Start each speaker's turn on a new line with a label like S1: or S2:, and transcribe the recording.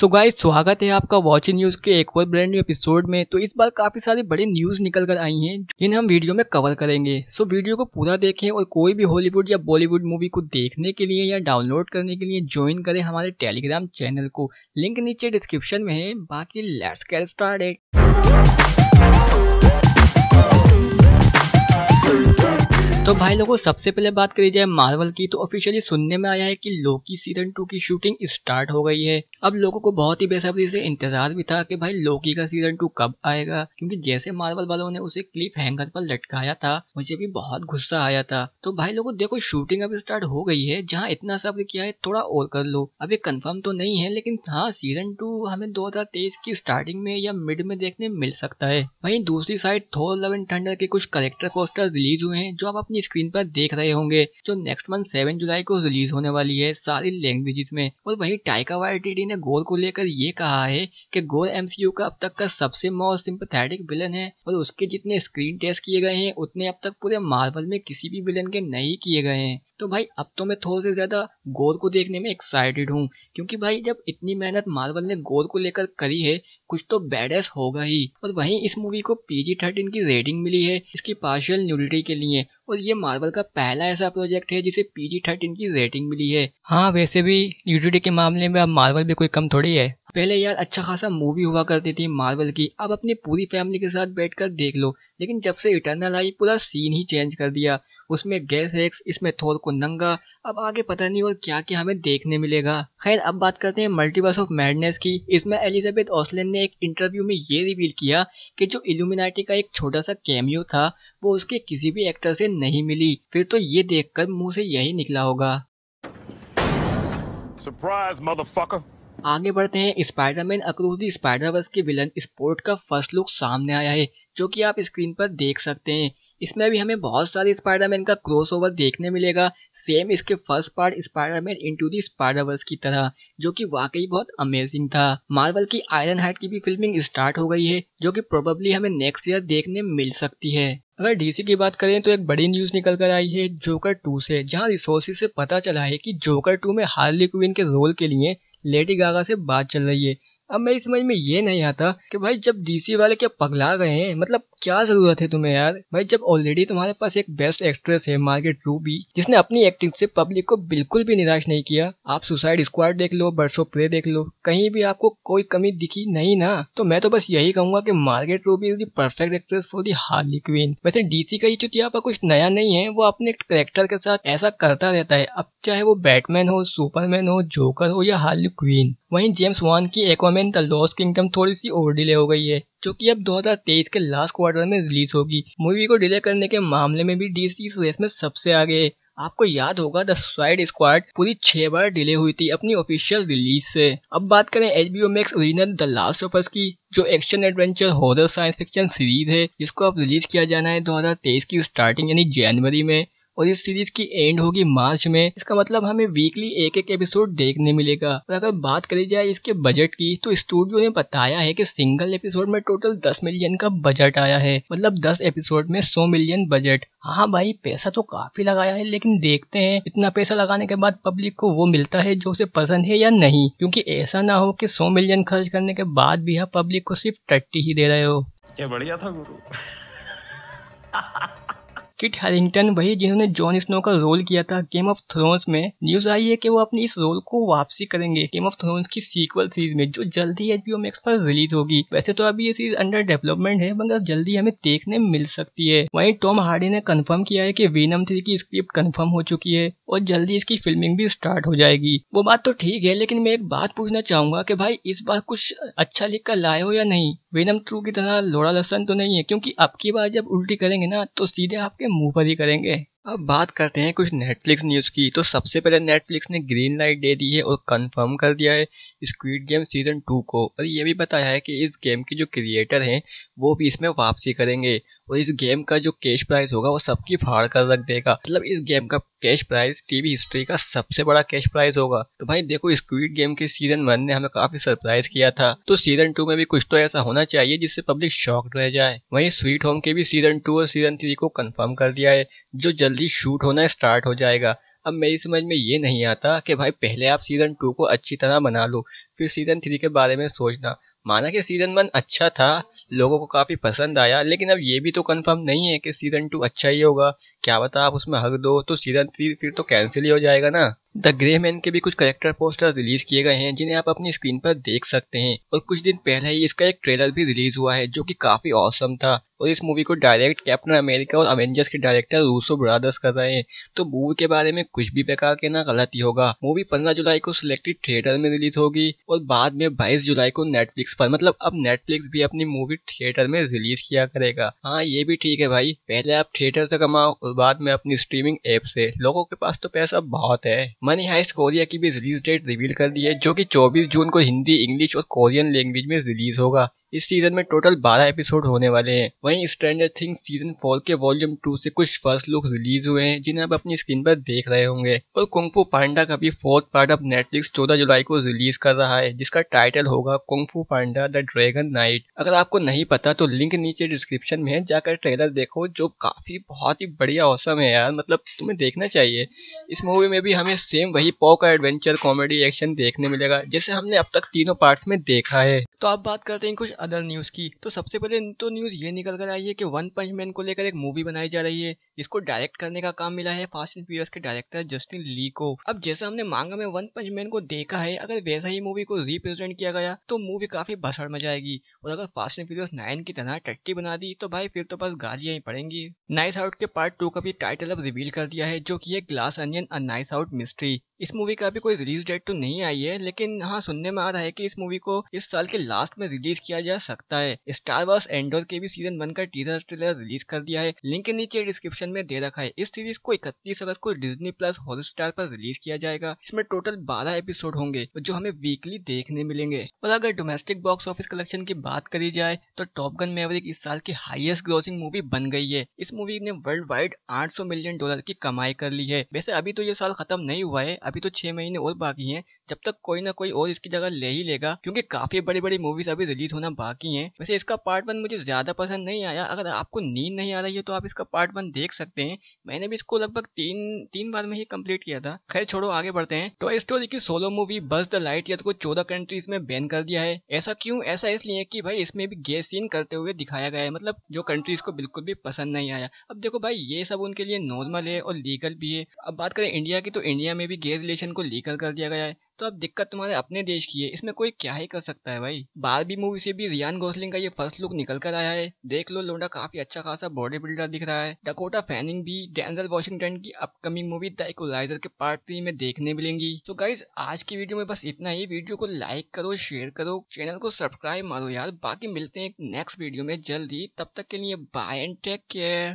S1: सो so guys स्वागत है आपका वॉच न्यूज़ के एक और ब्रांड न्यू एपिसोड में तो इस बार काफ़ी सारी बड़ी न्यूज़ निकल कर आई हैं जिन्हें हम वीडियो में कवर करेंगे सो so, वीडियो को पूरा देखें और कोई भी हॉलीवुड या बॉलीवुड मूवी को देखने के लिए या डाउनलोड करने के लिए ज्वाइन करें हमारे टेलीग्राम चैनल को लिंक नीचे डिस्क्रिप्शन में है बाकी लेट्स कैर स्टार्ट तो भाई लोगों सबसे पहले बात करी जाए मार्वल की तो ऑफिशियली सुनने में आया है कि लोकी सीजन टू की शूटिंग स्टार्ट हो गई है अब लोगों को बहुत ही बेसब्री से इंतजार भी था कि भाई लोकी का सीजन टू कब आएगा क्योंकि जैसे मार्वल वालों ने उसे क्लिप हैंगर पर लटकाया था मुझे भी बहुत गुस्सा आया था तो भाई लोगों देखो शूटिंग अब स्टार्ट हो गई है जहाँ इतना सब्र किया है थोड़ा और कर लो अब ये कन्फर्म तो नहीं है लेकिन हाँ सीजन टू हमें दो की स्टार्टिंग में या मिड में देखने मिल सकता है वही दूसरी side Thor love and thunder के कुछ करेक्टर पोस्टर रिलीज हुए हैं जो आप अपनी अपनी स्क्रीन पर देख रहे होंगे जो नेक्स्ट मंथ सेवन जुलाई को रिलीज होने वाली है सारी लैंग्वेजेस में और वही टाइका वाईटीडी ने गोर को लेकर ये कहा है कि गोर एमसीयू का अब तक का सबसे मोस्ट सिंपथेटिक विलन है और उसके जितने स्क्रीन टेस्ट किए गए हैं उतने अब तक पूरे मार्बल में किसी भी विलन के नहीं किए गए हैं तो भाई अब तो मैं थोड़े से ज्यादा गोर को देखने में एक्साइटेड हूँ क्योंकि भाई जब इतनी मेहनत मार्वल ने गोर को लेकर करी है कुछ तो बैडेस होगा ही और वहीं इस मूवी को पीजी थर्टीन की रेटिंग मिली है इसकी पार्शियल न्यूडिटी के लिए और ये मार्बल का पहला ऐसा प्रोजेक्ट है जिसे पीजी थर्टीन की रेटिंग मिली है हाँ वैसे भी न्यूडिटी के मामले में अब मार्बल भी कोई कम थोड़ी है पहले यार अच्छा खासा मूवी हुआ करती थी मार्वल की अब अपनी पूरी फैमिली के साथ बैठकर देख लो लेकिन जब से इटरनल आई पूरा सीन ही चेंज कर दिया उसमें गैस एक्स इसमें थोर को नंगा अब आगे पता नहीं और क्या क्या हमें देखने मिलेगा खैर अब बात करते हैं मल्टीवर्स ऑफ मैडनेस की इसमें एलिजाबेथ ऑसलैंड ने एक इंटरव्यू में ये रिवील किया कि जो इल्यूमिनाटी का एक छोटा सा कैमियो था वो उसके किसी भी एक्टर से नहीं मिली फिर तो ये देखकर मुंह से यही निकला होगा Surprise, motherfucker! आगे बढ़ते हैं स्पाइडरमैन अक्रूस दी स्पाइडरवर्स के विलन स्पोर्ट का फर्स्ट लुक सामने आया है जो कि आप स्क्रीन पर देख सकते हैं इसमें भी हमें बहुत सारे स्पाइडरमैन का क्रॉसओवर देखने मिलेगा सेम इसके first part Spiderman into the Spiderverse की तरह जो कि वाकई बहुत अमेजिंग था मार्वल की आयरन हाइट की भी फिल्मिंग स्टार्ट हो गई है जो कि प्रोबेबली हमें नेक्स्ट ईयर देखने मिल सकती है अगर डीसी की बात करें तो एक बड़ी न्यूज निकल कर आई है जोकर टू से जहाँ रिसोर्सेज से पता चला है की जोकर टू में हार्ली क्विन के रोल के लिए लेडी गागा से बात चल रही है अब मेरी समझ में ये नहीं आता कि भाई जब डीसी वाले क्या पगला गए हैं मतलब क्या जरूरत है तुम्हें यार भाई जब ऑलरेडी तुम्हारे पास एक बेस्ट एक्ट्रेस है मार्केट रूबी जिसने अपनी एक्टिंग से पब्लिक को बिल्कुल भी निराश नहीं किया आप सुसाइड स्क्वाड देख लो बर्सो प्रे देख लो कहीं भी आपको कोई कमी दिखी नहीं ना तो मैं तो बस यही कहूंगा की Margot Robbie is the perfect actress for the Harley Quinn वैसे डीसी का ये पर कुछ नया नहीं है वो अपने करेक्टर के साथ ऐसा करता रहता है अब चाहे वो बैटमैन हो सुपरमैन हो जोकर हो या हार्ली क्वीन वहीं जेम्स वन की एक हमें द लॉस्ट किंगडम थोड़ी सी ओवर डिले हो गई है जो कि अब 2023 के लास्ट क्वार्टर में रिलीज होगी मूवी को डिले करने के मामले में भी डीसी रेस में सबसे आगे है आपको याद होगा द स्वाइड स्क्वाड पूरी छह बार डिले हुई थी अपनी ऑफिशियल रिलीज से अब बात करें H B O Max original the last of us की जो action adventure horror science fiction series है जिसको अब रिलीज किया जाना है 2023 की स्टार्टिंग यानी जनवरी में और इस सीरीज की एंड होगी मार्च में इसका मतलब हमें वीकली एक एक एपिसोड देखने मिलेगा और अगर बात करी जाए इसके बजट की तो स्टूडियो ने बताया है कि सिंगल एपिसोड में टोटल 10 मिलियन का बजट आया है मतलब 10 एपिसोड में 100 मिलियन बजट हाँ भाई पैसा तो काफी लगाया है लेकिन देखते हैं इतना पैसा लगाने के बाद पब्लिक को वो मिलता है जो उसे पसंद है या नहीं क्योंकि ऐसा ना हो कि 100 मिलियन खर्च करने के बाद भी आप पब्लिक को सिर्फ टट्टी ही दे रहे हो क्या बढ़िया था गुरु किट हैरिंगटन वही जिन्होंने जॉन स्नो का रोल किया था गेम ऑफ थ्रोन्स में न्यूज आई है कि वो अपने इस रोल को वापसी करेंगे गेम ऑफ थ्रोन्स की सीक्वल सीरीज में जो जल्दी ही एचबीओ मैक्स पर रिलीज होगी वैसे तो अभी ये सीरीज अंडर डेवलपमेंट है मगर जल्दी हमें देखने मिल सकती है वही टॉम हार्डी ने कन्फर्म किया है कि वीनम थ्री की स्क्रिप्ट कन्फर्म हो चुकी है और जल्दी इसकी फिल्मिंग भी स्टार्ट हो जाएगी वो बात तो ठीक है लेकिन मैं एक बात पूछना चाहूंगा की भाई इस बार कुछ अच्छा लिख कर लाए हो या नहीं वेनम थ्रू की तरह लोड़ा लसन तो नहीं है क्योंकि आपकी बार जब उल्टी करेंगे ना तो सीधे आपके मुंह पर ही करेंगे अब बात करते हैं कुछ नेटफ्लिक्स न्यूज़ की तो सबसे पहले नेटफ्लिक्स ने ग्रीन लाइट दे दी है और कंफर्म कर दिया है स्क्वीड गेम सीज़न टू को और ये भी बताया है कि इस गेम के जो क्रिएटर हैं वो भी इसमें वापसी करेंगे और इस गेम का जो कैश प्राइस होगा वो सबकी फाड़ कर रख देगा मतलब इस गेम का कैश प्राइस टीवी हिस्ट्री का सबसे बड़ा कैश प्राइस होगा तो भाई देखो स्क्वीड गेम के सीजन वन ने हमें काफी सरप्राइज किया था तो सीजन टू में भी कुछ तो ऐसा होना चाहिए जिससे पब्लिक शॉक्ड रह जाए वही स्वीट होम के भी सीजन टू और सीजन थ्री को कन्फर्म कर दिया है जो जल्द जल्दी शूट होना स्टार्ट हो जाएगा अब मेरी समझ में ये नहीं आता कि भाई पहले आप सीज़न टू को अच्छी तरह बना लो फिर सीज़न थ्री के बारे में सोचना माना कि सीजन वन अच्छा था लोगों को काफ़ी पसंद आया लेकिन अब ये भी तो कंफर्म नहीं है कि सीजन टू अच्छा ही होगा क्या बता आप उसमें हक दो तो सीजन थ्री फिर तो कैंसिल ही हो जाएगा ना द ग्रे मैन के भी कुछ करेक्टर पोस्टर रिलीज किए गए हैं जिन्हें आप अपनी स्क्रीन पर देख सकते हैं और कुछ दिन पहले ही इसका एक ट्रेलर भी रिलीज हुआ है जो की काफी औसम था और इस मूवी को डायरेक्ट कैप्टन अमेरिका और अवेंजर्स के डायरेक्टर रूसो ब्रादर्स कर रहे हैं तो मूवी के बारे में कुछ भी बेकार कहना गलत ही होगा मूवी पंद्रह जुलाई को सिलेक्टेड थिएटर में रिलीज होगी और बाद में बाईस जुलाई को नेटफ्लिक्स पर मतलब अब नेटफ्लिक्स भी अपनी मूवी थिएटर में रिलीज किया करेगा हाँ ये भी ठीक है भाई पहले आप थिएटर से कमाओ और बाद में अपनी स्ट्रीमिंग ऐप से लोगों के पास तो पैसा बहुत है मनी हाइस्ट कोरिया की भी रिलीज डेट रिवील कर दी है जो की चौबीस जून को हिंदी इंग्लिश और कोरियन लैंग्वेज में रिलीज होगा इस सीजन में टोटल 12 एपिसोड होने वाले हैं वहीं स्ट्रेंजर थिंग्स सीजन 4 के वॉल्यूम 2 से कुछ फर्स्ट लुक रिलीज हुए हैं जिन्हें आप अपनी स्क्रीन पर देख रहे होंगे और कुंगफू पांडा का भी फोर्थ पार्ट अब नेटफ्लिक्स 14 जुलाई को रिलीज कर रहा है जिसका टाइटल होगा kung fu panda the dragon knight अगर आपको नहीं पता तो लिंक नीचे डिस्क्रिप्शन में है जाकर ट्रेलर देखो जो काफी बहुत ही बढ़िया औसम है यार मतलब तुम्हें देखना चाहिए इस मूवी में भी हमें सेम वही पॉ का एडवेंचर कॉमेडी एक्शन देखने मिलेगा जैसे हमने अब तक तीनों पार्ट में देखा है तो आप बात करते हैं कुछ अदर न्यूज़ की तो सबसे पहले तो न्यूज़ ये निकल कर आई है कि वन पंच मैन को लेकर एक मूवी बनाई जा रही है जिसको डायरेक्ट करने का काम मिला है फास्ट एंड फ्यूरियस के डायरेक्टर जस्टिन ली को अब जैसा हमने मांगा में वन पंच मैन को देखा है अगर वैसा ही मूवी को रिप्रेजेंट किया गया तो मूवी काफी भसड़ में जाएगी और अगर फास्ट एंड फ्यूरियस नाइन की तरह टट्टी बना दी तो भाई फिर तो बस गालियां ही पड़ेंगी नाइस आउट के पार्ट टू का भी टाइटल अब रिवील कर दिया है जो की है Glass Onion a Knives Out mystery इस मूवी का अभी कोई रिलीज डेट तो नहीं आई है लेकिन हाँ सुनने में आ रहा है कि इस मूवी को इस साल के लास्ट में रिलीज किया जा सकता है स्टार वॉर्स एंडोर के भी सीजन वन का टीजर ट्रेलर रिलीज कर दिया है लिंक के नीचे डिस्क्रिप्शन में दे रखा है इस सीरीज को इकतीस अगस्त को डिजनी प्लस हॉट स्टार पर रिलीज किया जाएगा इसमें टोटल बारह एपिसोड होंगे जो हमें वीकली देखने मिलेंगे और अगर डोमेस्टिक बॉक्स ऑफिस कलेक्शन की बात करी जाए तो टॉप गन मेवरिक इस साल की हाइएस्ट ग्रोसिंग मूवी बन गई है इस मूवी ने वर्ल्ड वाइड आठ मिलियन डॉलर की कमाई कर ली है वैसे अभी तो ये साल खत्म नहीं हुआ है अभी तो छह महीने और बाकी हैं जब तक कोई ना कोई और इसकी जगह ले ही लेगा क्योंकि काफी बड़ी बड़ी मूवीज अभी रिलीज होना बाकी हैं वैसे इसका पार्ट वन मुझे ज्यादा पसंद नहीं आया अगर आपको नींद नहीं आ रही है तो आप इसका पार्ट वन देख सकते हैं मैंने भी इसको लगभग तीन तीन बार में ही कम्प्लीट किया था खैर छोड़ो आगे बढ़ते हैं तो स्टोरी की solo movie Buzz the light या तो चौदह कंट्रीज में बैन कर दिया है ऐसा क्यों ऐसा इसलिए की भाई इसमें भी गे सीन करते हुए दिखाया गया है मतलब जो कंट्रीज को बिल्कुल भी पसंद नहीं आया अब देखो भाई ये सब उनके लिए नॉर्मल है और लीगल भी है अब बात करें इंडिया की तो इंडिया में भी गे रिलेशन को लीगल कर दिया गया है तो अब दिक्कत तुम्हारे अपने देश की है इसमें कोई क्या ही कर सकता है भाई बारबी मूवी से भी रियान गोसलिंग का ये फर्स्ट लुक निकल कर आया है देख लो लोडा काफी अच्छा खासा बॉडी बिल्डर दिख रहा है डकोटा फैनिंग भी डेंजल वॉशिंगटन की अपकमिंग मूवी द इकोलाइजर के पार्ट थ्री में देखने मिलेंगी तो गाइज आज की वीडियो में बस इतना ही वीडियो को लाइक करो शेयर करो चैनल को सब्सक्राइब मारो यार बाकी मिलते हैं नेक्स्ट वीडियो में जल्दी तब तक के लिए बाय एंड टेक केयर